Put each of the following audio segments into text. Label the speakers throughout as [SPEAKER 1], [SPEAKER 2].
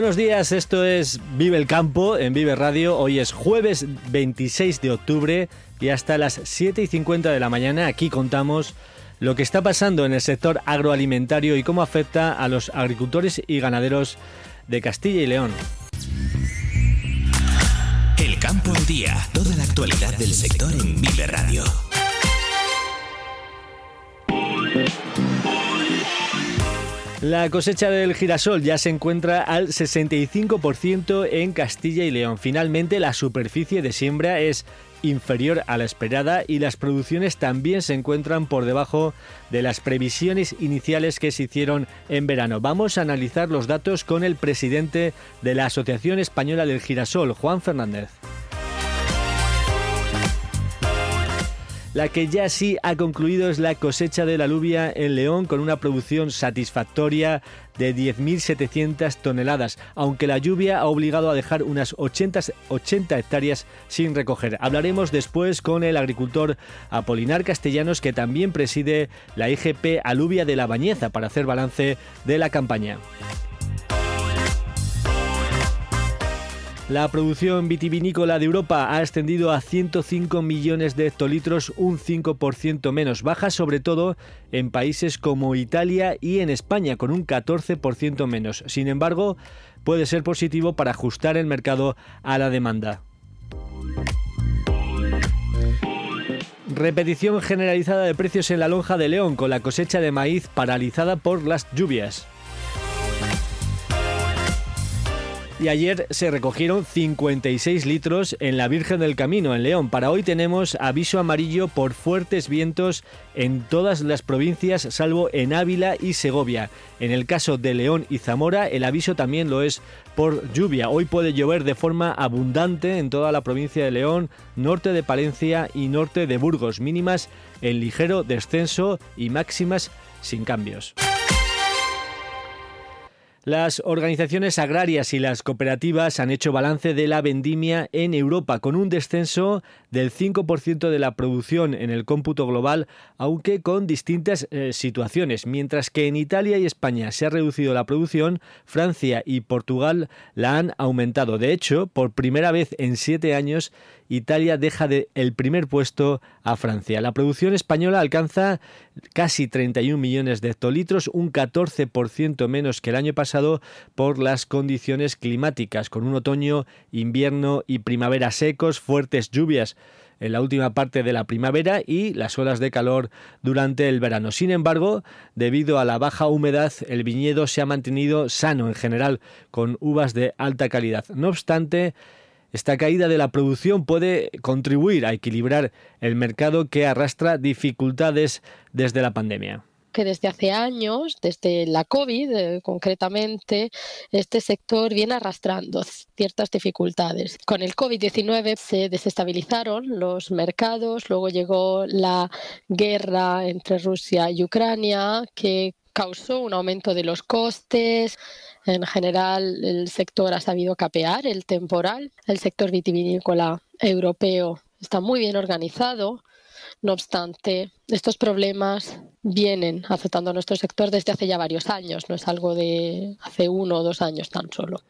[SPEAKER 1] Buenos días, esto es Vive el Campo en Vive Radio. Hoy es jueves 26 de octubre y hasta las 7 y 50 de la mañana aquí contamos lo que está pasando en el sector agroalimentario y cómo afecta a los agricultores y ganaderos de Castilla y León. El Campo al Día,
[SPEAKER 2] toda la actualidad del sector en Vive Radio.
[SPEAKER 1] La cosecha del girasol ya se encuentra al 65% en Castilla y León. Finalmente, la superficie de siembra es inferior a la esperada y las producciones también se encuentran por debajo de las previsiones iniciales que se hicieron en verano. Vamos a analizar los datos con el presidente de la Asociación Española del Girasol, Juan Fernández. La que ya sí ha concluido es la cosecha de la alubia en León con una producción satisfactoria de 10.700 toneladas, aunque la lluvia ha obligado a dejar unas 80, hectáreas sin recoger. Hablaremos después con el agricultor Apolinar Castellanos, que también preside la IGP e Alubia de la Bañeza, para hacer balance de la campaña. La producción vitivinícola de Europa ha extendido a 105 millones de hectolitros, un 5% menos, baja sobre todo en países como Italia y en España, con un 14% menos. Sin embargo, puede ser positivo para ajustar el mercado a la demanda. Repetición generalizada de precios en la lonja de León, con la cosecha de maíz paralizada por las lluvias. y ayer se recogieron 56 litros en la Virgen del Camino, en León. Para hoy tenemos aviso amarillo por fuertes vientos en todas las provincias, salvo en Ávila y Segovia. En el caso de León y Zamora, el aviso también lo es por lluvia. Hoy puede llover de forma abundante en toda la provincia de León, norte de Palencia y norte de Burgos. Mínimas en ligero descenso y máximas sin cambios. Las organizaciones agrarias y las cooperativas han hecho balance de la vendimia en Europa con un descenso del 5% de la producción en el cómputo global, aunque con distintas eh, situaciones. Mientras que en Italia y España se ha reducido la producción, Francia y Portugal la han aumentado. De hecho, por primera vez en siete años, Italia deja de el primer puesto a Francia. La producción española alcanza casi 31 millones de hectolitros, un 14% menos que el año pasado por las condiciones climáticas, con un otoño, invierno y primavera secos, fuertes lluvias en la última parte de la primavera y las olas de calor durante el verano. Sin embargo, debido a la baja humedad, el viñedo se ha mantenido sano en general, con uvas de alta calidad. No obstante, esta caída de la producción puede contribuir a equilibrar el mercado que arrastra dificultades desde la pandemia
[SPEAKER 3] que desde hace años, desde la COVID eh, concretamente, este sector viene arrastrando ciertas dificultades. Con el COVID-19 se desestabilizaron los mercados, luego llegó la guerra entre Rusia y Ucrania, que causó un aumento de los costes. En general, el sector ha sabido capear el temporal. El sector vitivinícola europeo está muy bien organizado. No obstante, estos problemas vienen afectando a nuestro sector desde hace ya varios años, no es algo de hace uno o dos años tan solo.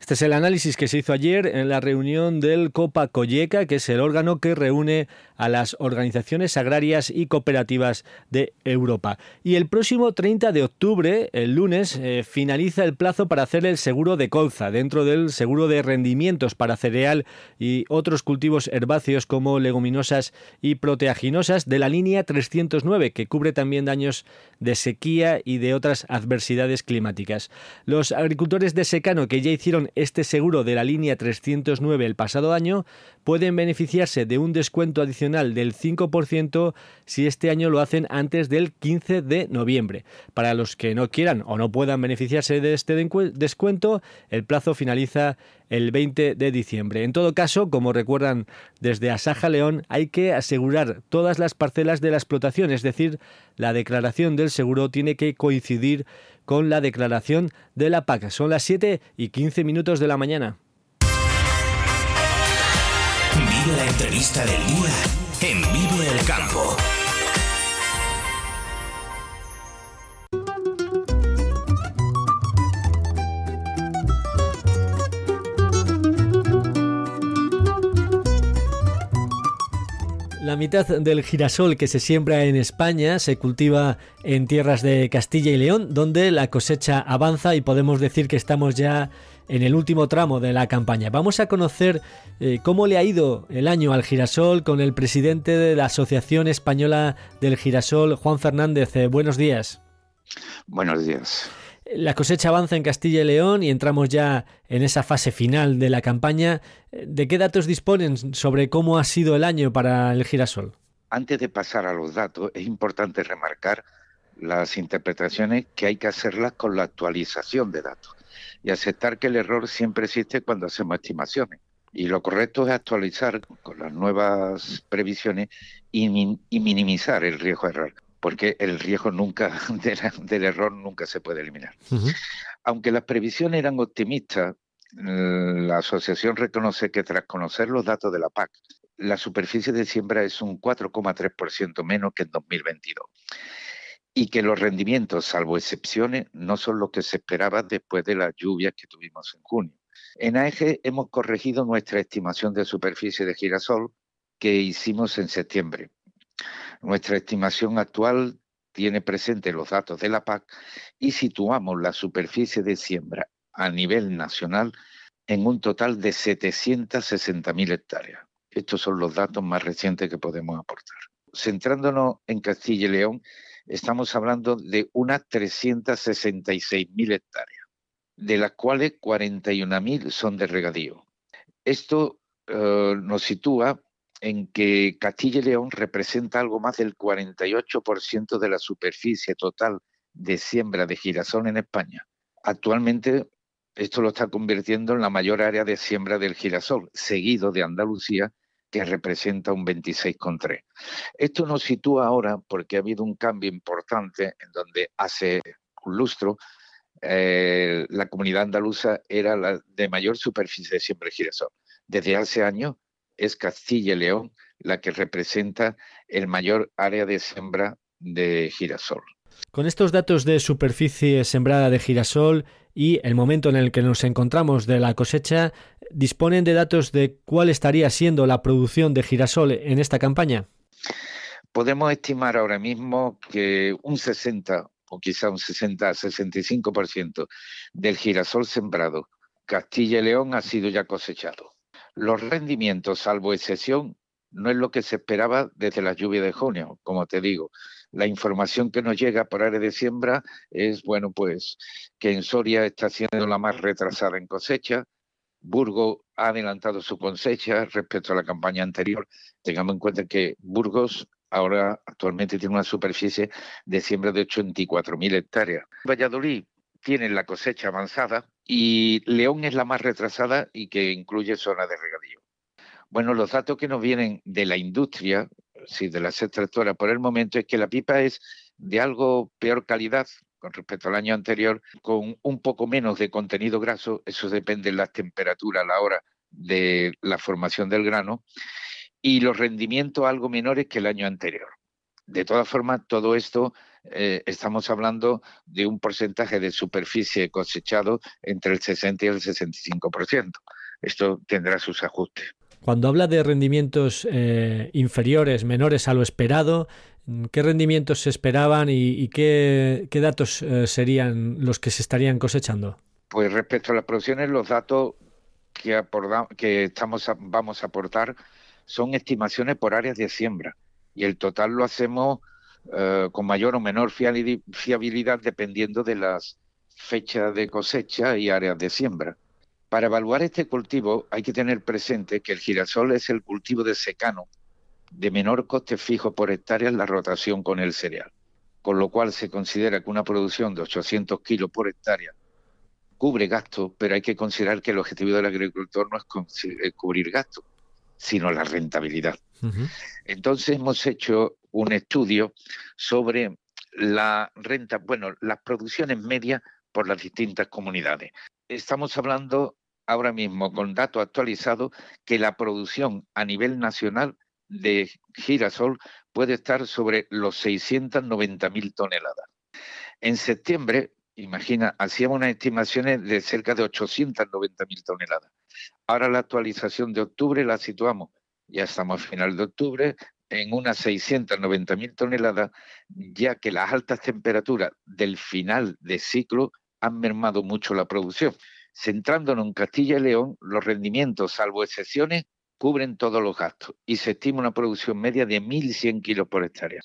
[SPEAKER 1] Este es el análisis que se hizo ayer en la reunión del Copa Colleca, que es el órgano que reúne a las organizaciones agrarias y cooperativas de Europa. Y el próximo 30 de octubre, el lunes, eh, finaliza el plazo para hacer el seguro de colza dentro del seguro de rendimientos para cereal y otros cultivos herbáceos como leguminosas y proteaginosas de la línea 309, que cubre también daños de sequía y de otras adversidades climáticas. Los agricultores de secano que ya hicieron este seguro de la línea 309 el pasado año pueden beneficiarse de un descuento adicional del 5% si este año lo hacen antes del 15 de noviembre. Para los que no quieran o no puedan beneficiarse de este descuento, el plazo finaliza el 20 de diciembre. En todo caso, como recuerdan desde Asaja León, hay que asegurar todas las parcelas de la explotación, es decir, la declaración del seguro tiene que coincidir con la declaración de la PAC. Son las 7 y 15 minutos de la mañana. Vive la
[SPEAKER 2] entrevista del día en en el Campo.
[SPEAKER 1] La mitad del girasol que se siembra en España se cultiva en tierras de Castilla y León, donde la cosecha avanza y podemos decir que estamos ya en el último tramo de la campaña. Vamos a conocer eh, cómo le ha ido el año al girasol con el presidente de la Asociación Española del Girasol, Juan Fernández. Eh, buenos días.
[SPEAKER 2] Buenos días.
[SPEAKER 1] La cosecha avanza en Castilla y León y entramos ya en esa fase final de la campaña. ¿De qué datos disponen sobre cómo ha sido el año para el girasol?
[SPEAKER 2] Antes de pasar a los datos, es importante remarcar las interpretaciones que hay que hacerlas con la actualización de datos y aceptar que el error siempre existe cuando hacemos estimaciones. Y lo correcto es actualizar con las nuevas previsiones y, y minimizar el riesgo de error porque el riesgo nunca del, error nunca se puede eliminar. Aunque las previsiones eran optimistas, mm, la asociación reconoce que tras conocer los datos de la PAC, la superficie de siembra es un 4,3% menos que en 2022 y que los rendimientos, salvo excepciones, no son los que se esperaba después de las lluvias que tuvimos en junio. En AEG hemos corregido nuestra estimación de superficie de girasol que hicimos en septiembre nuestra estimación actual tiene presente los datos de la PAC y situamos la superficie de siembra a nivel nacional en un total de 760.000 hectáreas. Estos son los datos más recientes que podemos aportar. Centrándonos en Castilla y León, estamos hablando de unas 366.000 hectáreas, de las cuales 41.000 son de regadío. Esto eh, nos sitúa en que Castilla y León representa algo más del 48% de la superficie total de siembra de girasol en España. Actualmente esto lo está convirtiendo en la mayor área de siembra del girasol, seguido de Andalucía, que representa un 26,3. Esto nos sitúa ahora porque ha habido un cambio importante en donde hace un lustro eh, la comunidad andaluza era la de mayor superficie de siembra de girasol. Desde hace años es Castilla y León la que representa el mayor área de sembra de girasol.
[SPEAKER 1] Con estos datos de superficie sembrada de girasol y el momento en el que nos encontramos de la cosecha, ¿disponen de datos de cuál estaría siendo la producción de girasol en esta campaña?
[SPEAKER 2] Podemos estimar ahora mismo que un 60 o quizá un 60 65% del girasol sembrado Castilla y León ha sido ya cosechado. Los rendimientos, salvo excepción, no es lo que se esperaba desde la lluvia de junio, como te digo. La información que nos llega por área de siembra es, bueno, pues que en Soria está siendo la más retrasada en cosecha, Burgos ha adelantado su cosecha respecto a la campaña anterior. Tengamos en cuenta que Burgos ahora actualmente tiene una superficie de siembra de 84.000 hectáreas. Valladolid tiene la cosecha avanzada, y León es la más retrasada y que incluye zona de regadío. Bueno, los datos que nos vienen de la industria, si de las extractoras por el momento, es que la pipa es de algo peor calidad con respecto al año anterior, con un poco menos de contenido graso, eso depende de la temperatura a la hora de la formación del grano, y los rendimientos algo menores que el año anterior. De todas formas, todo esto eh, estamos hablando de un porcentaje de superficie cosechado entre el 60 y el 65%. Esto tendrá sus ajustes.
[SPEAKER 1] Cuando habla de rendimientos eh, inferiores, menores a lo esperado, ¿qué rendimientos se esperaban y, qué, datos eh, serían los que se estarían cosechando?
[SPEAKER 2] Pues respecto a las producciones, los datos que, que estamos vamos a aportar son estimaciones por áreas de siembra y el total lo hacemos eh, con mayor o menor fiabilidad dependiendo de las fechas de cosecha y áreas de siembra. Para evaluar este cultivo hay que tener presente que el girasol es el cultivo de secano de menor coste fijo por hectárea en la rotación con el cereal, con lo cual se considera que una producción de 800 kilos por hectárea cubre gastos, pero hay que considerar que el objetivo del agricultor no es cubrir gastos, sino la rentabilidad. Entonces hemos hecho un estudio sobre la renta, bueno, las producciones medias por las distintas comunidades. Estamos hablando ahora mismo con datos actualizados que la producción a nivel nacional de girasol puede estar sobre los 690.000 toneladas. En septiembre, imagina, hacíamos unas estimaciones de cerca de 890.000 toneladas. Ahora la actualización de octubre la situamos, ya estamos a final de octubre, en unas 690.000 toneladas, ya que las altas temperaturas del final de ciclo han mermado mucho la producción. Centrándonos en Castilla y León, los rendimientos, salvo excepciones, cubren todos los gastos y se estima una producción media de 1.100 kilos por hectárea,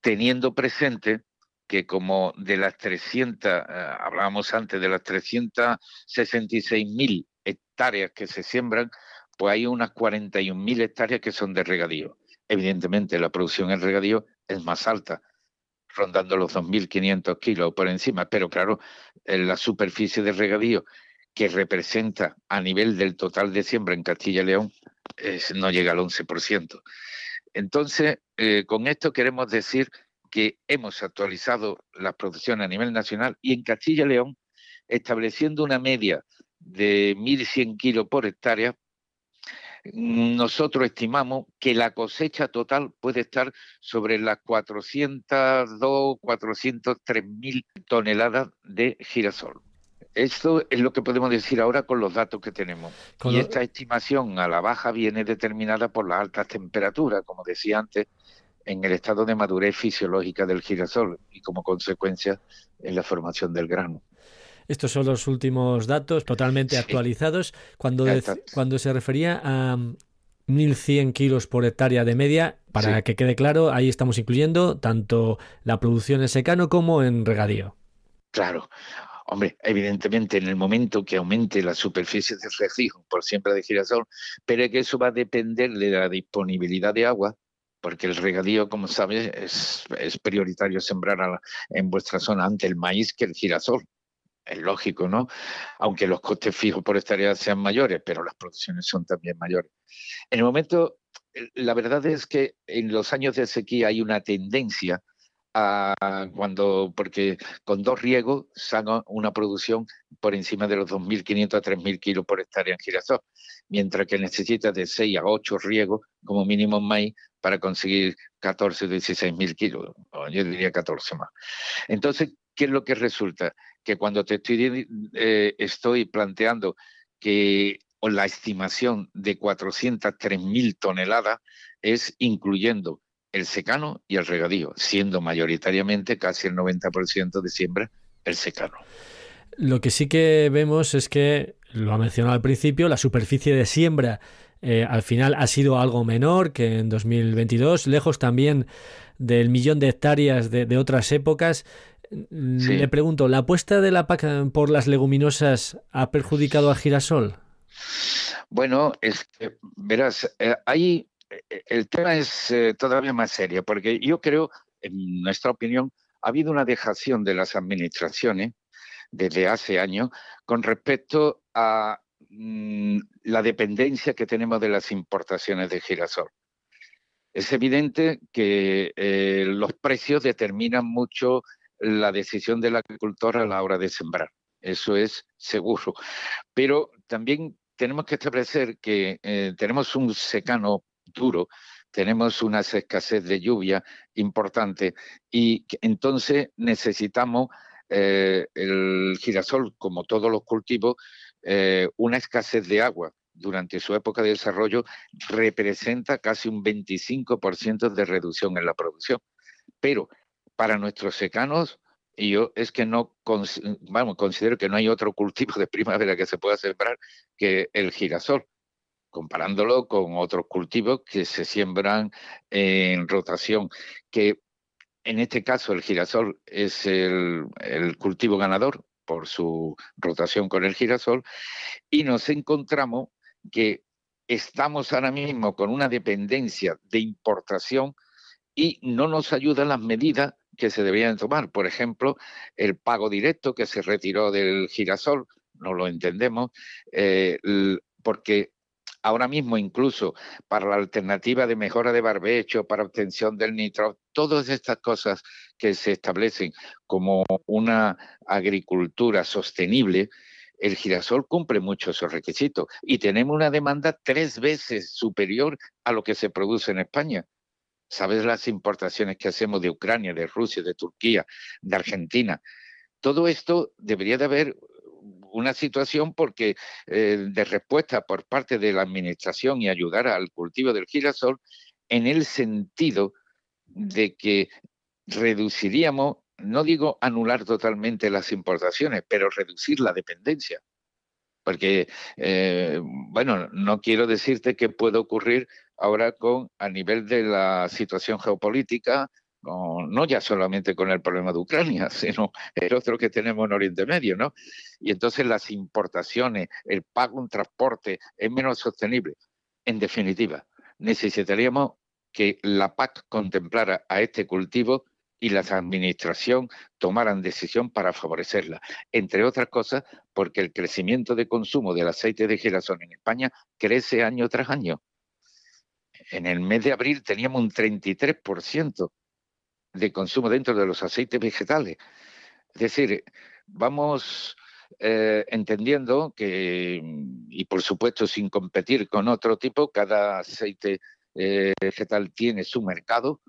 [SPEAKER 2] teniendo presente que como de las 300, eh, hablábamos antes de las 366.000 hectáreas que se siembran, pues hay unas 41.000 hectáreas que son de regadío evidentemente la producción en regadío es más alta, rondando los 2.500 kilos por encima, pero claro, la superficie de regadío que representa a nivel del total de siembra en Castilla y León no llega al 11%. Entonces, eh, con esto queremos decir que hemos actualizado las producciones a nivel nacional y en Castilla y León, estableciendo una media de 1.100 kilos por hectárea, nosotros estimamos que la cosecha total puede estar sobre las 402, 403 mil toneladas de girasol. Esto es lo que podemos decir ahora con los datos que tenemos. y esta estimación a la baja viene determinada por las altas temperaturas, como decía antes, en el estado de madurez fisiológica del girasol y como consecuencia en la formación del grano.
[SPEAKER 1] Estos son los últimos datos totalmente actualizados. Cuando, cuando se refería a 1.100 mm, kilos por hectárea de media, para que quede claro, ahí estamos incluyendo tanto la producción en secano como en regadío.
[SPEAKER 2] Claro. Hombre, evidentemente en el momento que aumente la superficie de regío por siempre de girasol, pero que eso va a depender de la disponibilidad de agua, porque el regadío, como sabes, es, prioritario sembrar en vuestra zona ante el maíz que el girasol es lógico, ¿no? Aunque los costes fijos por hectárea sean mayores, pero las producciones son también mayores. En el momento, eh, la verdad es que en los años de sequía hay una tendencia a cuando, porque con dos riegos saca una producción por encima de los 2.500 a 3.000 kilos por hectárea en girasol, mientras que necesita de 6 a 8 riegos como mínimo en maíz para conseguir 14 o 16.000 kilos, o yo diría 14 más. Entonces, ¿qué es lo que resulta? que cuando te estoy, eh, estoy planteando que la estimación de 403.000 toneladas es incluyendo el secano y el regadío, siendo mayoritariamente casi el 90% de siembra el secano.
[SPEAKER 1] Lo que sí que vemos es que, lo ha mencionado al principio, la superficie de siembra eh, al final ha sido algo menor que en 2022, lejos también del millón de hectáreas de otras épocas. Le pregunto, ¿la apuesta de la PAC por las leguminosas ha perjudicado a girasol?
[SPEAKER 2] Bueno, verás, eh, ahí eh, el tema es eh, todavía más serio, porque yo creo, en nuestra opinión, ha habido una dejación de las administraciones desde hace años con respecto a mm, la dependencia que tenemos de las importaciones de girasol. Es evidente que los precios determinan mucho la decisión del agricultor a la hora de sembrar. Eso es seguro. Pero también tenemos que establecer que eh, tenemos un secano duro, tenemos una escasez de lluvia importante y entonces necesitamos eh, el girasol, como todos los cultivos, eh, una escasez de agua durante su época de desarrollo representa casi un 25% de reducción en la producción. Pero para nuestros secanos, y yo es que no, considero que no hay otro cultivo de primavera que se pueda sembrar que el girasol, comparándolo con otros cultivos que se siembran en rotación, que en este caso el girasol es el, el cultivo ganador por su rotación con el girasol, y nos encontramos que estamos ahora mismo con una dependencia de importación y no nos ayudan las medidas que se debían tomar. Por ejemplo, el pago directo que se retiró del girasol, no lo entendemos, eh, porque ahora mismo incluso para la alternativa de mejora de barbecho, para obtención del nitro, todas estas cosas que se establecen como una agricultura sostenible, el girasol cumple muchos esos requisitos y tenemos una demanda tres veces superior a lo que se produce en España. ¿Sabes las importaciones que hacemos de Ucrania, de Rusia, de Turquía, de Argentina? Todo esto debería de haber una situación porque eh, de respuesta por parte de la administración y ayudar al cultivo del girasol en el sentido de que reduciríamos, no digo anular totalmente las importaciones, pero reducir la dependencia. Porque, eh, bueno, no quiero decirte que puede ocurrir ahora con a nivel de la situación geopolítica, no ya solamente con el problema de Ucrania, sino el otro que tenemos en Oriente Medio, ¿no? Y entonces las importaciones, el pago un transporte es menos sostenible. En definitiva, necesitaríamos que la PAC contemplara a este cultivo y las administraciones tomaran decisión para favorecerla, entre otras cosas porque el crecimiento de consumo del aceite de girasol en España crece año tras año en el mes de abril teníamos un 33% de consumo dentro de los aceites vegetales. Es decir, vamos eh, entendiendo que, y por supuesto sin competir con otro tipo, cada aceite eh, vegetal tiene su mercado,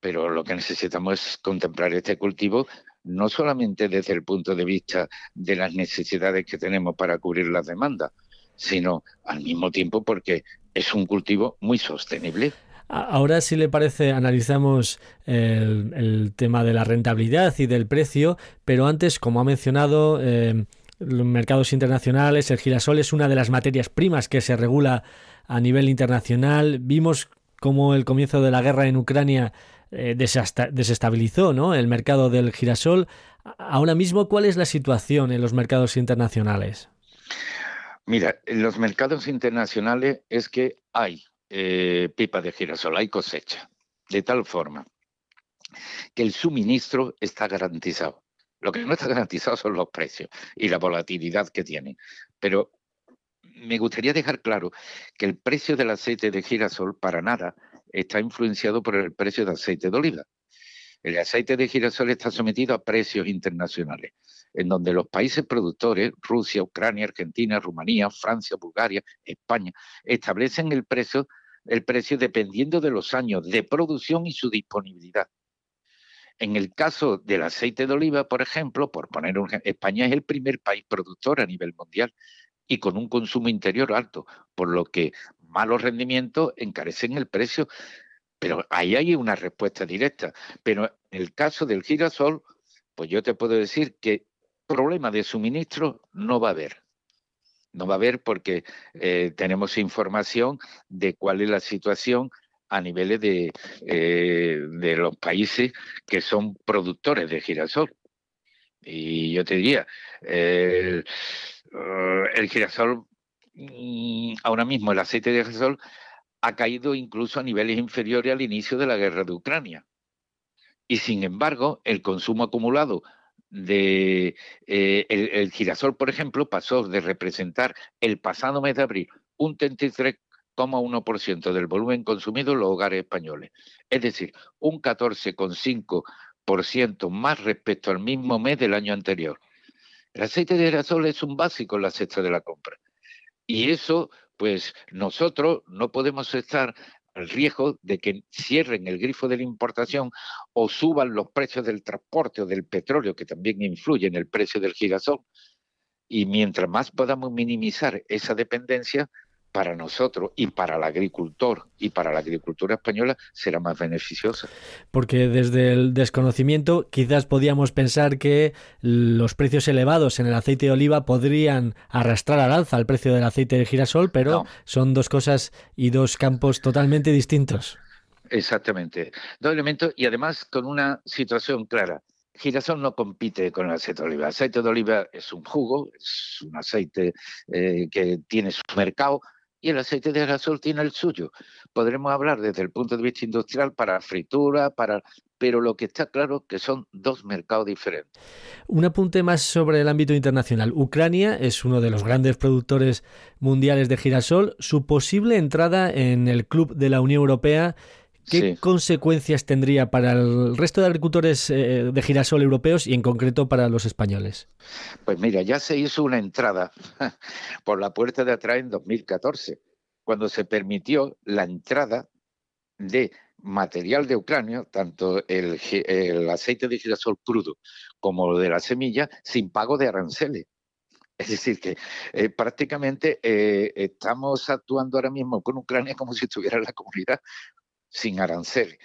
[SPEAKER 2] pero lo que necesitamos es contemplar este cultivo no solamente desde el punto de vista de las necesidades que tenemos para cubrir las demandas, sino al mismo tiempo porque es un cultivo muy sostenible.
[SPEAKER 1] Ahora, si le parece, analizamos el, tema de la rentabilidad y del precio, pero antes, como ha mencionado, eh, los mercados internacionales, el girasol es una de las materias primas que se regula a nivel internacional. Vimos cómo el comienzo de la guerra en Ucrania eh, desestabilizó ¿no? el mercado del girasol. Ahora mismo, ¿cuál es la situación en los mercados internacionales?
[SPEAKER 2] Mira, en los mercados internacionales es que hay eh, pipa de girasol, hay cosecha, de tal forma que el suministro está garantizado. Lo que no está garantizado son los precios y la volatilidad que tienen. Pero me gustaría dejar claro que el precio del aceite de girasol para nada está influenciado por el precio del aceite de oliva. El aceite de girasol está sometido a precios internacionales en donde los países productores, Rusia, Ucrania, Argentina, Rumanía, Francia, Bulgaria, España, establecen el precio, el precio dependiendo de los años de producción y su disponibilidad. En el caso del aceite de oliva, por ejemplo, por poner España es el primer país productor a nivel mundial y con un consumo interior alto, por lo que malos rendimientos encarecen el precio. Pero ahí hay una respuesta directa. Pero en el caso del girasol, pues yo te puedo decir que problema de suministro no va a haber. No va a haber porque eh, tenemos información de cuál es la situación a niveles de, eh, de los países que son productores de girasol. Y yo te diría, el, eh, el girasol, mm, ahora mismo el aceite de girasol ha caído incluso a niveles inferiores al inicio de la guerra de Ucrania. Y sin embargo, el consumo acumulado de eh, el, el, girasol, por ejemplo, pasó de representar el pasado mes de abril un 33,1% del volumen consumido en los hogares españoles, es decir, un 14,5% más respecto al mismo mes del año anterior. El aceite de girasol es un básico en la cesta de la compra. Y eso, pues nosotros no podemos estar ...el riesgo de que cierren el grifo de la importación o suban los precios del transporte o del petróleo, que también influye en el precio del girasol. Y mientras más podamos minimizar esa dependencia, para nosotros y para el agricultor y para la agricultura española será más beneficiosa.
[SPEAKER 1] Porque desde el desconocimiento quizás podíamos pensar que los precios elevados en el aceite de oliva podrían arrastrar al alza el precio del aceite de girasol, pero son dos cosas y dos campos totalmente distintos.
[SPEAKER 2] Exactamente, dos elementos y además con una situación clara. Girasol no compite con el aceite de oliva. El aceite de oliva es un jugo, es un aceite eh, que tiene su mercado, y el aceite de girasol tiene el suyo. Podremos hablar desde el punto de vista industrial para fritura, para pero lo que está claro es que son dos mercados diferentes.
[SPEAKER 1] Un apunte más sobre el ámbito internacional. Ucrania es uno de los grandes productores mundiales de girasol. Su posible entrada en el Club de la Unión Europea ¿Qué consecuencias tendría para el resto de agricultores eh, de girasol europeos y en concreto para los españoles?
[SPEAKER 2] Pues mira, ya se hizo una entrada por la puerta de atrás en 2014, cuando se permitió la entrada de material de Ucrania, tanto el, aceite de girasol crudo como de la semilla, sin pago de aranceles. Es decir, que eh, prácticamente eh, estamos actuando ahora mismo con Ucrania como si estuviera la comunidad sin arancel.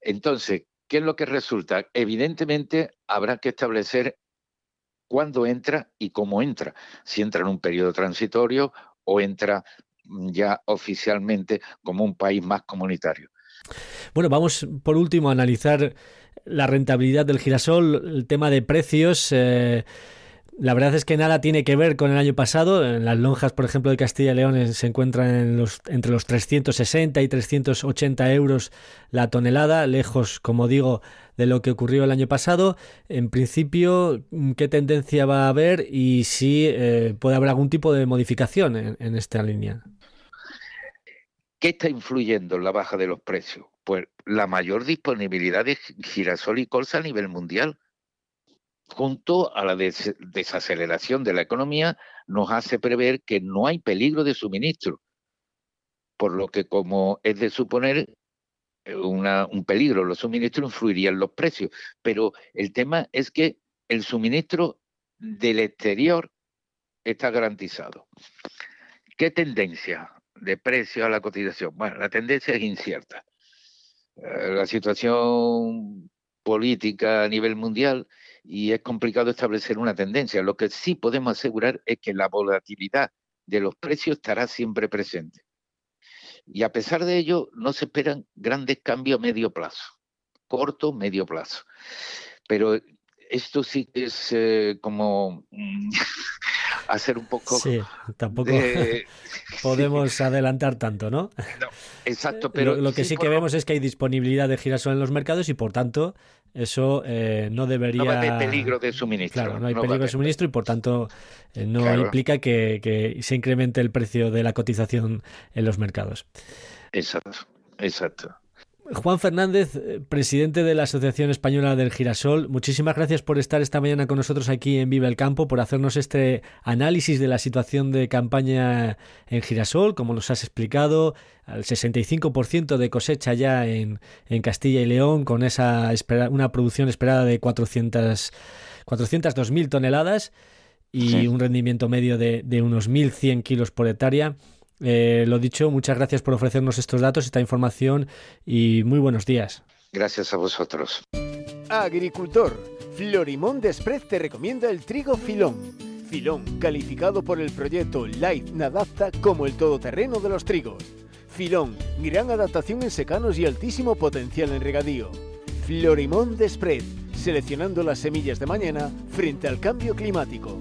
[SPEAKER 2] Entonces, ¿qué es lo que resulta? Evidentemente habrá que establecer cuándo entra y cómo entra, si entra en un periodo transitorio o entra mm, ya oficialmente como un país más comunitario.
[SPEAKER 1] Bueno, vamos por último a analizar la rentabilidad del girasol, el tema de precios. Eh, la verdad es que nada tiene que ver con el año pasado. En las lonjas, por ejemplo, de Castilla y León eh, se encuentran en los, entre los 360 y 380 euros la tonelada, lejos, como digo, de lo que ocurrió el año pasado. En principio, mm, ¿qué tendencia va a haber y si eh, puede haber algún tipo de modificación en, en esta línea?
[SPEAKER 2] ¿Qué está influyendo en la baja de los precios? Pues la mayor disponibilidad de girasol y colza a nivel mundial junto a la desaceleración de la economía, nos hace prever que no hay peligro de suministro, por lo que como es de suponer, eh, un peligro los suministros influirían los precios. Pero el tema es que el suministro del exterior está garantizado. ¿Qué tendencia de precio a la cotización? Bueno, la tendencia es incierta. Eh, la situación política a nivel mundial y es complicado establecer una tendencia. Lo que sí podemos asegurar es que la volatilidad de los precios estará siempre presente. Y a pesar de ello, no se esperan grandes cambios a medio plazo, corto, medio plazo. Pero esto sí que es eh, como mm, a ser un poco... Sí,
[SPEAKER 1] tampoco podemos adelantar tanto, ¿no?
[SPEAKER 2] exacto, pero... Lo, que sí,
[SPEAKER 1] que vemos es que hay disponibilidad de girasol en los mercados y por tanto eso eh, no debería... No hay peligro de suministro. Claro, no hay peligro de suministro y por tanto eh, no implica que se incremente el precio de la cotización en los mercados.
[SPEAKER 2] Exacto, exacto.
[SPEAKER 1] Juan Fernández, eh, presidente de la Asociación Española del Girasol, muchísimas gracias por estar esta mañana con nosotros aquí en Viva el Campo, por hacernos este análisis de la situación de campaña en Girasol, como nos has explicado, al 65% de cosecha ya en, Castilla y León, con esa una producción esperada de 400, 402.000 toneladas y un rendimiento medio de, de unos 1.100 kilos por hectárea. Eh, lo dicho, muchas gracias por ofrecernos estos datos, esta información y muy buenos días.
[SPEAKER 2] Gracias a vosotros.
[SPEAKER 4] Agricultor, Florimón Desprez te recomienda el trigo filón. Filón, calificado por el proyecto
[SPEAKER 1] Light Nadapta como el todoterreno de los trigos. Filón, gran adaptación en secanos y altísimo potencial en regadío. Florimón Desprez, seleccionando las semillas de mañana frente al cambio climático.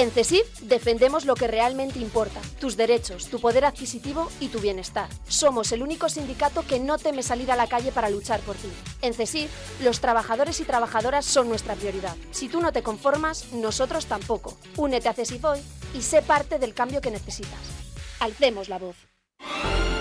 [SPEAKER 3] En CESIF defendemos lo que realmente importa, tus derechos, tu poder adquisitivo y tu bienestar. Somos el único sindicato que no teme salir a la calle para luchar por ti. En CESIF, los trabajadores y trabajadoras son nuestra prioridad. Si tú no te conformas, nosotros tampoco. Únete a CESIF hoy y sé parte del cambio que necesitas. Alcemos la voz.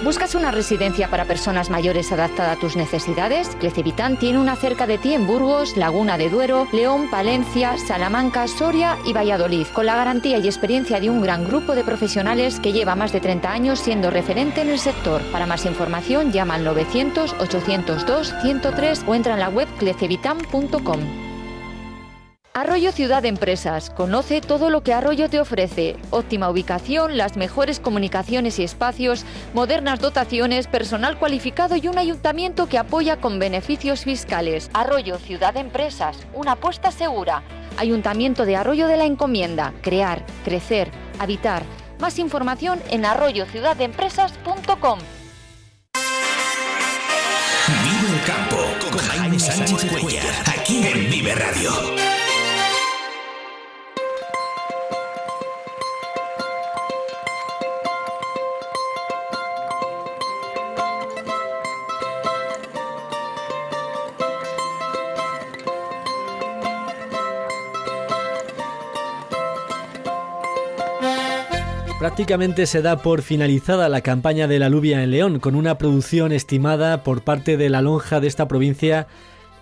[SPEAKER 3] ¿Buscas una residencia para personas mayores adaptada a tus necesidades? Clecevitán tiene una cerca de ti en Burgos, Laguna de Duero, León, Palencia, Salamanca, Soria y Valladolid, con la garantía y experiencia de un gran grupo de profesionales que lleva más de 30 años siendo referente en el sector. Para más información, llama al 900 802 103 o entra en la web clecevitan.com. Arroyo Ciudad Empresas. Conoce todo lo que Arroyo te ofrece. Óptima ubicación, las mejores comunicaciones y espacios, modernas dotaciones, personal cualificado y un ayuntamiento que apoya con beneficios fiscales. Arroyo Ciudad Empresas, una apuesta segura. Ayuntamiento de Arroyo de la Encomienda. Crear, crecer, habitar. Más información en arroyociudadempresas.com.
[SPEAKER 2] Vive el campo con Jaime Sánchez Cuellar, aquí en Vive Radio.
[SPEAKER 1] Prácticamente se da por finalizada la campaña de la Lubia en León, con una producción estimada por parte de la lonja de esta provincia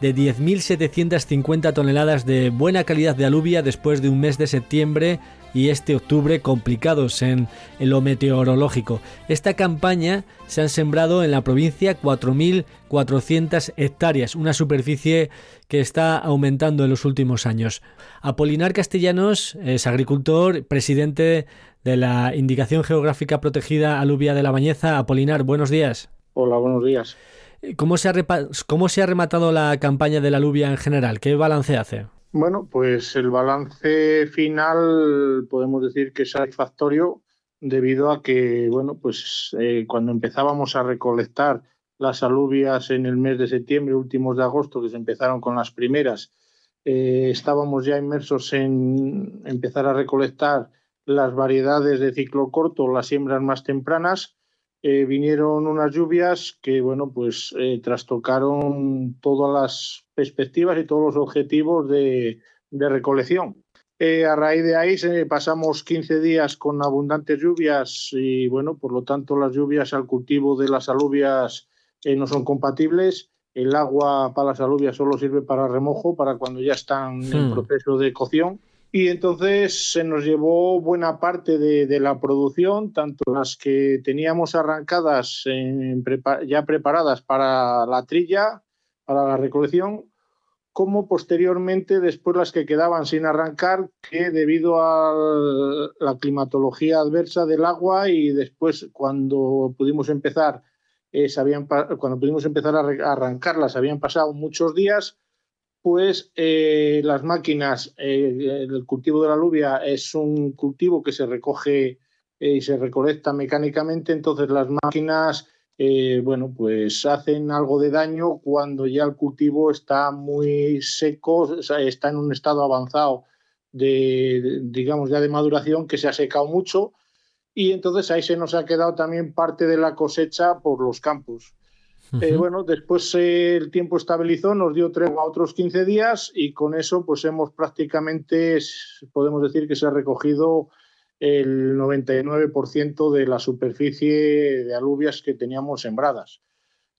[SPEAKER 1] de 10.750 toneladas de buena calidad de alubia después de un mes de septiembre y este octubre complicados en, lo meteorológico. Esta campaña se han sembrado en la provincia 4.400 hectáreas, una superficie que está aumentando en los últimos años. Apolinar Castellanos es agricultor, presidente de la Indicación Geográfica Protegida Alubia de la Bañeza. Apolinar, buenos días.
[SPEAKER 4] Hola, buenos días.
[SPEAKER 1] ¿Cómo se, ha rematado la campaña de la Lubia en general? ¿Qué balance hace?
[SPEAKER 4] Bueno, pues el balance final podemos decir que es satisfactorio debido a que, bueno, pues eh, cuando empezábamos a recolectar las alubias en el mes de septiembre, últimos de agosto, que se empezaron con las primeras, eh, estábamos ya inmersos en empezar a recolectar las variedades de ciclo corto, las siembras más tempranas, eh, vinieron unas lluvias que, bueno, pues eh, trastocaron todas las perspectivas y todos los objetivos de, recolección. Eh, a raíz de ahí pasamos 15 días con abundantes lluvias y, bueno, por lo tanto las lluvias al cultivo de las alubias no son compatibles. El agua para las alubias solo sirve para remojo, para cuando ya están en hmm. proceso de cocción y entonces se nos llevó buena parte de, la producción, tanto las que teníamos arrancadas eh, ya preparadas para la trilla, para la recolección, como posteriormente después las que quedaban sin arrancar, que debido a la climatología adversa del agua y después cuando pudimos empezar, eh, cuando pudimos empezar a arrancarlas, habían pasado muchos días pues las máquinas, eh, el cultivo de la lluvia es un cultivo que se recoge eh, y se recolecta mecánicamente, entonces las máquinas, bueno, pues hacen algo de daño cuando ya el cultivo está muy seco, está en un estado avanzado de, digamos, ya de maduración que se ha secado mucho y entonces ahí se nos ha quedado también parte de la cosecha por los campos. Eh, bueno, después eh, el tiempo estabilizó, nos dio tregua otros 15 días y con eso pues hemos prácticamente, podemos decir que se ha recogido el 99% de la superficie de alubias que teníamos sembradas.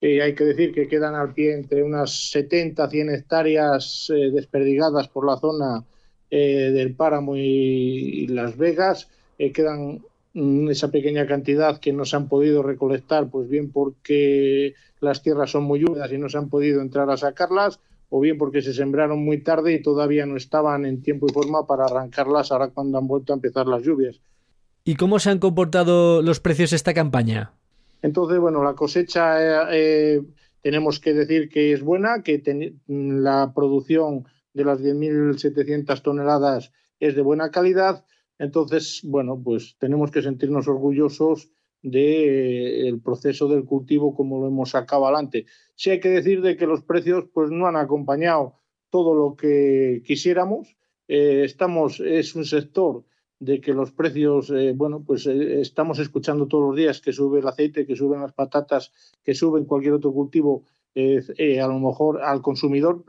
[SPEAKER 4] Eh, hay que decir que quedan al pie entre unas 70, 100 hectáreas desperdigadas por la zona del páramo y, y Las Vegas. quedan Mm, esa pequeña cantidad que no se han podido recolectar, pues bien porque las tierras son muy húmedas y no se han podido entrar a sacarlas, o bien porque se sembraron muy tarde y todavía no estaban en tiempo y forma para arrancarlas ahora cuando han vuelto a empezar las lluvias.
[SPEAKER 1] ¿Y cómo se han comportado los precios esta campaña?
[SPEAKER 4] Entonces, bueno, la cosecha eh, eh, tenemos que decir que es buena, que la producción de las 10.700 toneladas es de buena calidad, entonces, bueno, pues tenemos que sentirnos orgullosos del eh, proceso del cultivo como lo hemos sacado adelante. Sí hay que decir de que los precios pues, no han acompañado todo lo que quisiéramos. Eh, estamos, es un sector de que los precios, eh, bueno, pues estamos escuchando todos los días que sube el aceite, que suben las patatas, que suben cualquier otro cultivo, a lo mejor al consumidor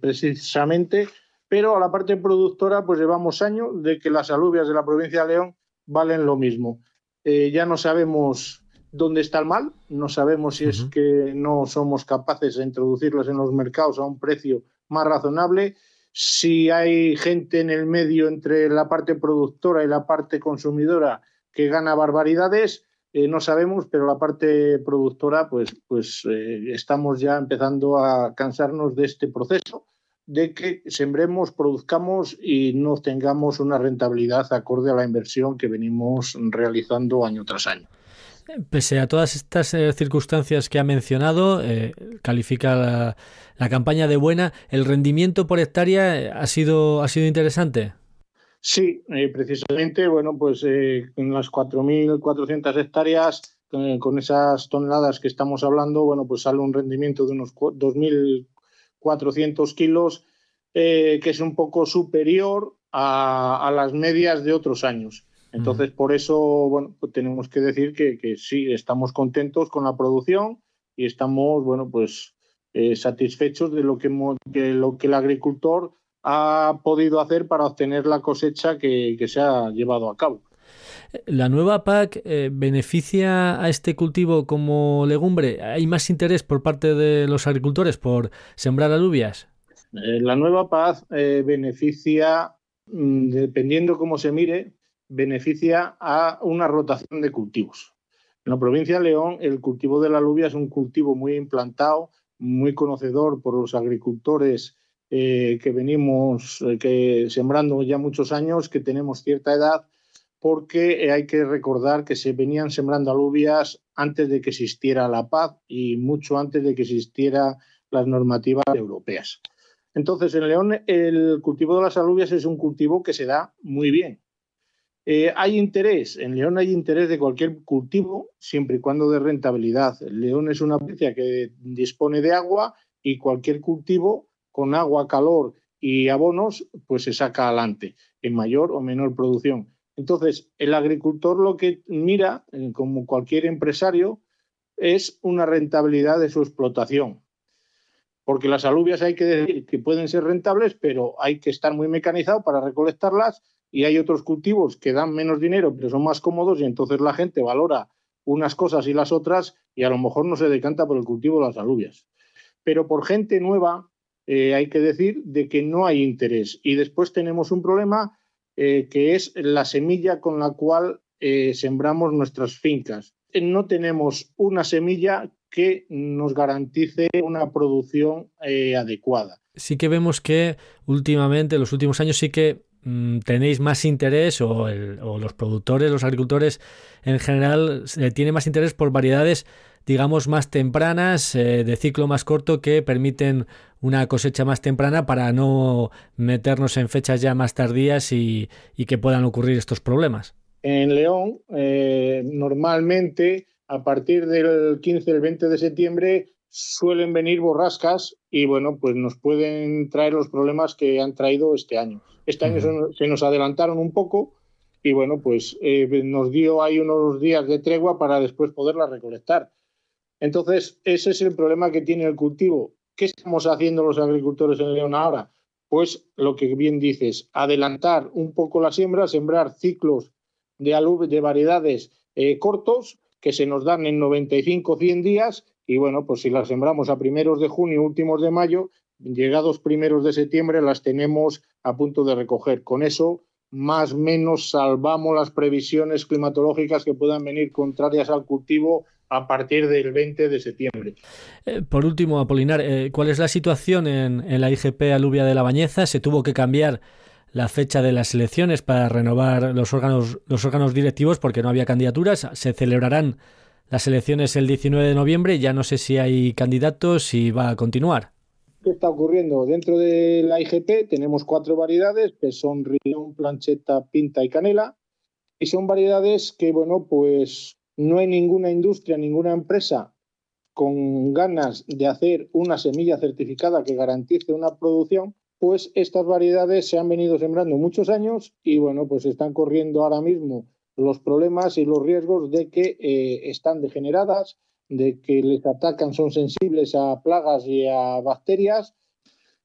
[SPEAKER 4] precisamente pero a la parte productora pues llevamos años de que las alubias de la provincia de León valen lo mismo. Eh, ya no sabemos dónde está el mal, no sabemos si es que no somos capaces de introducirlas en los mercados a un precio más razonable, si hay gente en el medio entre la parte productora y la parte consumidora que gana barbaridades, eh, no sabemos, pero la parte productora, pues, pues eh, estamos ya empezando a cansarnos de este proceso de que sembremos, produzcamos y no tengamos una rentabilidad acorde a la inversión que venimos realizando año tras año.
[SPEAKER 1] Pese a todas estas eh, circunstancias que ha mencionado, eh, califica la, campaña de buena. ¿El rendimiento por hectárea eh, ha sido, ha sido interesante?
[SPEAKER 4] Sí, precisamente, bueno, pues en las 4.400 hectáreas, con esas toneladas que estamos hablando, bueno, pues sale un rendimiento de unos 2.000 400 kilos, eh, que es un poco superior a, las medias de otros años. Entonces, por eso, bueno, pues tenemos que decir que, sí, estamos contentos con la producción y estamos, bueno, pues eh, satisfechos de lo que, lo que el agricultor ha podido hacer para obtener la cosecha que se ha llevado a cabo.
[SPEAKER 1] ¿La nueva PAC eh, beneficia a este cultivo como legumbre? ¿Hay más interés por parte de los agricultores por sembrar alubias?
[SPEAKER 4] Eh, la nueva PAC eh, beneficia, mm, dependiendo cómo se mire, beneficia a una rotación de cultivos. En la provincia de León, el cultivo de la alubia es un cultivo muy implantado, muy conocedor por los agricultores que venimos que sembrando ya muchos años, que tenemos cierta edad porque eh, hay que recordar que se venían sembrando alubias antes de que existiera la paz y mucho antes de que existieran las normativas europeas. Entonces, en León el cultivo de las alubias es un cultivo que se da muy bien. Eh, hay interés, en León hay interés de cualquier cultivo, siempre y cuando de rentabilidad. León es una provincia que dispone de agua y cualquier cultivo con agua, calor y abonos, pues se saca adelante, en mayor o menor producción. Entonces, el agricultor lo que mira, eh, como cualquier empresario, es una rentabilidad de su explotación. Porque las alubias hay que decir que pueden ser rentables, pero hay que estar muy mecanizado para recolectarlas y hay otros cultivos que dan menos dinero, pero son más cómodos y entonces la gente valora unas cosas y las otras y a lo mejor no se decanta por el cultivo de las alubias. Pero por gente nueva eh, hay que decir de que no hay interés. Y después tenemos un problema eh, que es la semilla con la cual eh, sembramos nuestras fincas. Eh, no tenemos una semilla que nos garantice una producción adecuada.
[SPEAKER 1] Sí que vemos que últimamente, en los últimos años, sí que Mm, tenéis más interés o, los productores, los agricultores en general, tiene eh, tienen más interés por variedades, digamos, más tempranas, eh, de ciclo más corto, que permiten una cosecha más temprana para no meternos en fechas ya más tardías y, que puedan ocurrir estos problemas.
[SPEAKER 4] En León, eh, normalmente a partir del 15, el 20 de septiembre suelen venir borrascas y bueno, pues nos pueden traer los problemas que han traído este año. Este año se nos adelantaron un poco y bueno, pues eh, nos dio ahí unos días de tregua para después poderla recolectar. Entonces, ese es el problema que tiene el cultivo. ¿Qué estamos haciendo los agricultores en León ahora? Pues lo que bien dices, adelantar un poco la siembra, sembrar ciclos de, de variedades eh, cortos que se nos dan en 95 100 días y bueno, pues si las sembramos a primeros de junio, últimos de mayo, llegados primeros de septiembre las tenemos a punto de recoger. Con eso, más o menos salvamos las previsiones climatológicas que puedan venir contrarias al cultivo a partir del 20 de septiembre.
[SPEAKER 1] Eh, por último, Apolinar, eh, ¿cuál es la situación en, en, la IGP Alubia de la Bañeza? ¿Se tuvo que cambiar la fecha de las elecciones para renovar los órganos, los órganos directivos porque no había candidaturas? ¿Se celebrarán las elecciones el 19 de noviembre, ya no sé si hay candidatos, y va a continuar.
[SPEAKER 4] ¿Qué está ocurriendo? Dentro de la IGP tenemos cuatro variedades, que son riñón, plancheta, pinta y canela. Y son variedades que, bueno, pues no hay ninguna industria, ninguna empresa con ganas de hacer una semilla certificada que garantice una producción, pues estas variedades se han venido sembrando muchos años y bueno, pues están corriendo ahora mismo los problemas y los riesgos de que eh, están degeneradas, de que les atacan, son sensibles a plagas y a bacterias.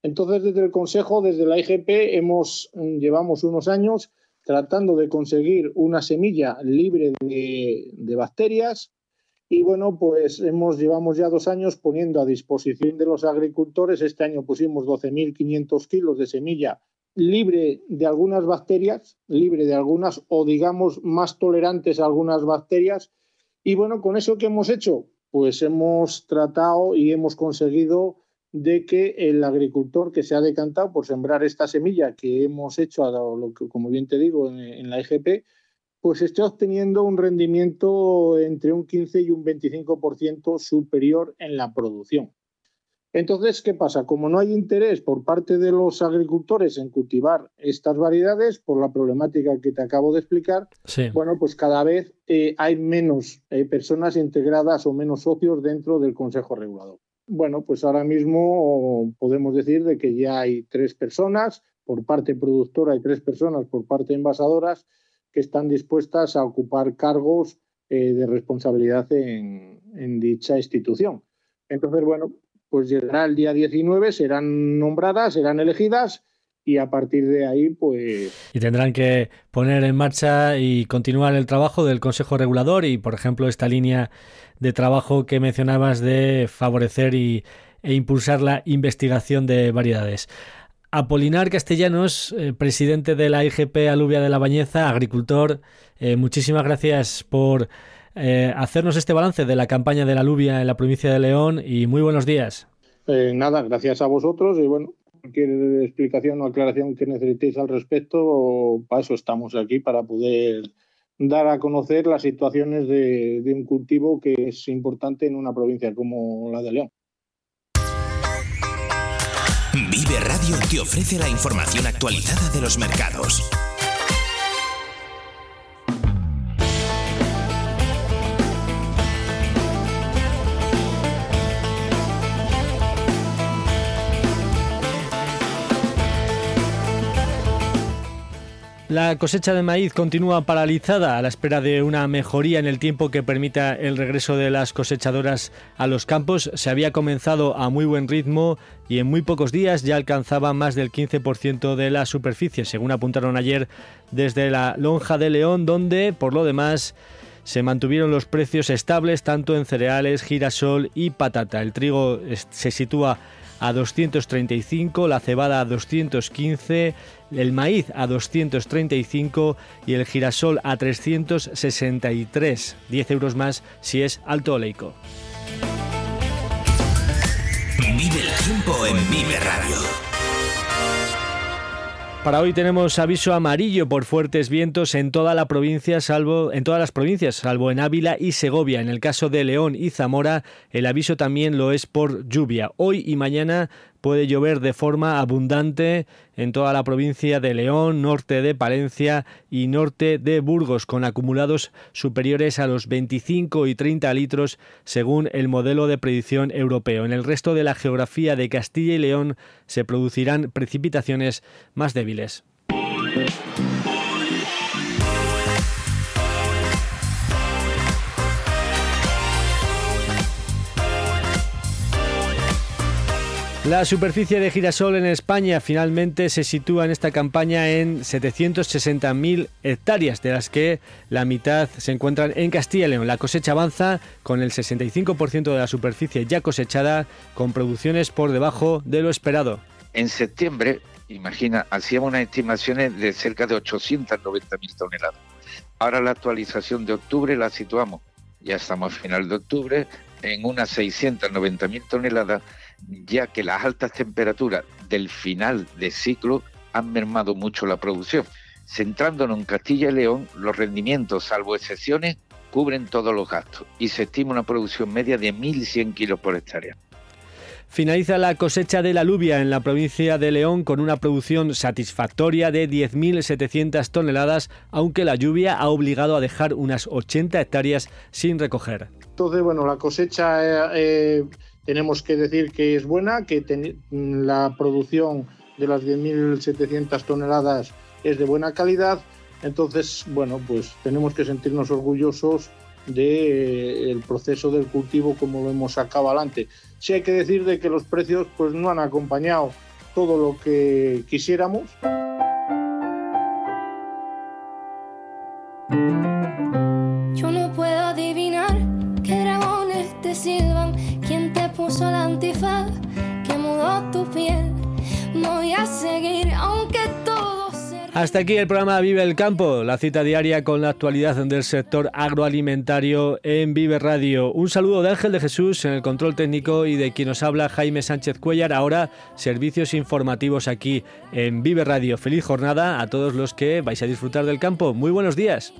[SPEAKER 4] Entonces, desde el Consejo, desde la IGP, hemos, mm, llevamos unos años tratando de conseguir una semilla libre de, de bacterias, y bueno, pues hemos, llevamos ya dos años poniendo a disposición de los agricultores, este año pusimos 12.500 kilos de semilla libre de algunas bacterias, libre de algunas o digamos más tolerantes a algunas bacterias. Y bueno, con eso que hemos hecho, pues hemos tratado y hemos conseguido de que el agricultor que se ha decantado por sembrar esta semilla que hemos hecho, como bien te digo, en la IGP, e pues esté obteniendo un rendimiento entre un 15 y un 25% superior en la producción. Entonces, ¿qué pasa? Como no hay interés por parte de los agricultores en cultivar estas variedades, por la problemática que te acabo de explicar, bueno, pues cada vez eh, hay menos eh, personas integradas o menos socios dentro del Consejo Regulador. Bueno, pues ahora mismo podemos decir de que ya hay tres personas por parte productora y tres personas por parte envasadoras que están dispuestas a ocupar cargos eh, de responsabilidad en, en dicha institución. Entonces, bueno, pues llegará el día 19, serán nombradas, serán elegidas y a partir de ahí, pues.
[SPEAKER 1] Y tendrán que poner en marcha y continuar el trabajo del Consejo Regulador y, por ejemplo, esta línea de trabajo que mencionabas de favorecer y, e impulsar la investigación de variedades. Apolinar Castellanos, eh, presidente de la IGP Alubia de la Bañeza, agricultor, eh, muchísimas gracias por eh, hacernos este balance de la campaña de la aluvia en la provincia de León y muy buenos días.
[SPEAKER 4] Eh, nada, gracias a vosotros y bueno, cualquier explicación o aclaración que necesitéis al respecto, para eso estamos aquí, para poder dar a conocer las situaciones de, de un cultivo que es importante en una provincia como la de León.
[SPEAKER 2] Vive Radio te ofrece la información actualizada de los mercados
[SPEAKER 1] La cosecha de maíz continúa paralizada a la espera de una mejoría en el tiempo que permita el regreso de las cosechadoras a los campos. Se había comenzado a muy buen ritmo y en muy pocos días ya alcanzaba más del 15% de la superficie, según apuntaron ayer desde la Lonja de León, donde, por lo demás, se mantuvieron los precios estables tanto en cereales, girasol y patata. El trigo eh, se sitúa a 235, la cebada a 215, el maíz a 235 y el girasol a 363, 10 euros más si es alto oleico.
[SPEAKER 2] Vive el tiempo en Vive Radio.
[SPEAKER 1] Para hoy tenemos aviso amarillo por fuertes vientos en toda la provincia, salvo en todas las provincias, salvo en Ávila y Segovia. En el caso de León y Zamora, el aviso también lo es por lluvia. Hoy y mañana puede llover de forma abundante en toda la provincia de León, norte de Palencia y norte de Burgos, con acumulados superiores a los 25 y 30 litros según el modelo de predicción europeo. En el resto de la geografía de Castilla y León se producirán precipitaciones más débiles. La superficie de girasol en España finalmente se sitúa en esta campaña en 760.000 hectáreas, de las que la mitad se encuentran en Castilla y León. La cosecha avanza con el 65% de la superficie ya cosechada, con producciones por debajo de lo esperado.
[SPEAKER 2] En septiembre, imagina, hacíamos unas estimaciones de cerca de 890.000 toneladas. Ahora la actualización de octubre la situamos, ya estamos a final de octubre, en unas 690.000 toneladas ya que las altas temperaturas del final de ciclo han mermado mucho la producción. Centrándonos en Castilla y León, los rendimientos, salvo excepciones, cubren todos los gastos y se estima una producción media de 1.100 kilos por hectárea.
[SPEAKER 1] Finaliza la cosecha de la lluvia en la provincia de León con una producción satisfactoria de 10.700 toneladas, aunque la lluvia ha obligado a dejar unas 80 hectáreas sin recoger.
[SPEAKER 4] Entonces, bueno, la cosecha eh, eh, tenemos que decir que es buena, que la producción de las 10.700 toneladas es de buena calidad. Entonces, bueno, pues tenemos que sentirnos orgullosos del eh, proceso del cultivo como lo hemos sacado adelante. Sí hay que decir de que los precios pues no han acompañado todo lo que quisiéramos.
[SPEAKER 1] Hasta aquí el programa Vive el Campo, la cita diaria con la actualidad del sector agroalimentario en Vive Radio. Un saludo de Ángel de Jesús en el control técnico y de quien nos habla Jaime Sánchez Cuellar. Ahora servicios informativos aquí en Vive Radio. Feliz jornada a todos los que vais a disfrutar del campo. Muy buenos días.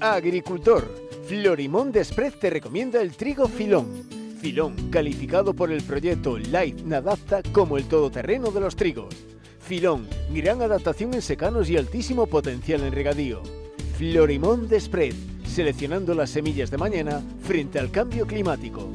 [SPEAKER 1] Agricultor, Florimón Desprez te recomienda el trigo filón Filón, calificado por el proyecto Light Nadapta como el todoterreno de los trigos. Filón, gran adaptación en secanos y altísimo potencial en regadío. Florimón de Spread, seleccionando las semillas de mañana frente al cambio climático.